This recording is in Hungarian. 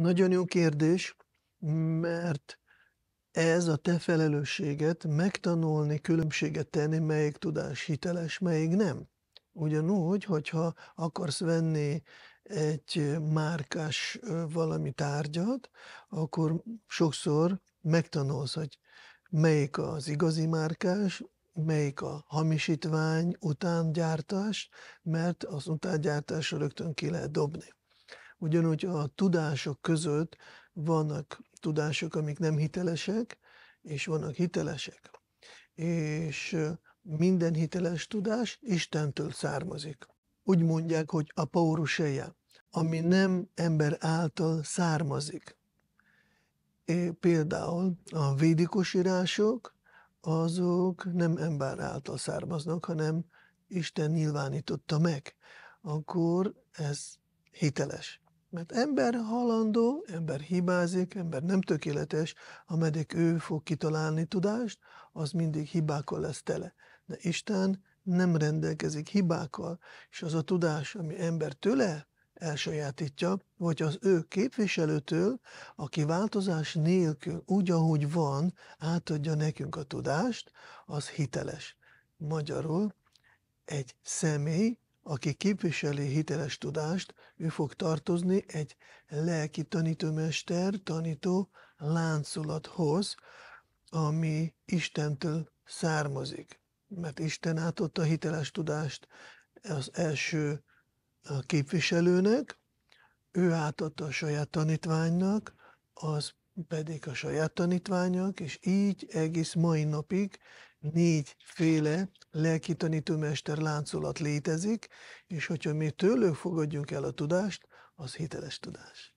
Nagyon jó kérdés, mert ez a te felelősséget megtanulni különbséget tenni, melyik tudás hiteles, melyik nem. Ugyanúgy, hogyha akarsz venni egy márkás valami tárgyat, akkor sokszor megtanulsz, hogy melyik az igazi márkás, melyik a hamisítvány utángyártás, mert az utángyártásra rögtön ki lehet dobni ugyanúgy a tudások között vannak tudások, amik nem hitelesek, és vannak hitelesek. És minden hiteles tudás Istentől származik. Úgy mondják, hogy a pauruseje, ami nem ember által származik. É, például a védikus írások, azok nem ember által származnak, hanem Isten nyilvánította meg. Akkor ez hiteles. Mert ember halandó, ember hibázik, ember nem tökéletes, ameddig ő fog kitalálni tudást, az mindig hibákkal lesz tele. De Isten nem rendelkezik hibákkal, és az a tudás, ami ember tőle elsajátítja, vagy az ő képviselőtől, aki változás nélkül úgy, ahogy van, átadja nekünk a tudást, az hiteles. Magyarul egy személy aki képviseli hiteles tudást, ő fog tartozni egy lelki tanítómester, tanító láncolathoz, ami Istentől származik. Mert Isten átadta a hiteles tudást az első képviselőnek, ő átadta a saját tanítványnak, az pedig a saját tanítványok, és így egész mai napig négyféle lelki tanítómester láncolat létezik, és hogyha mi tőlük fogadjunk el a tudást, az hiteles tudás.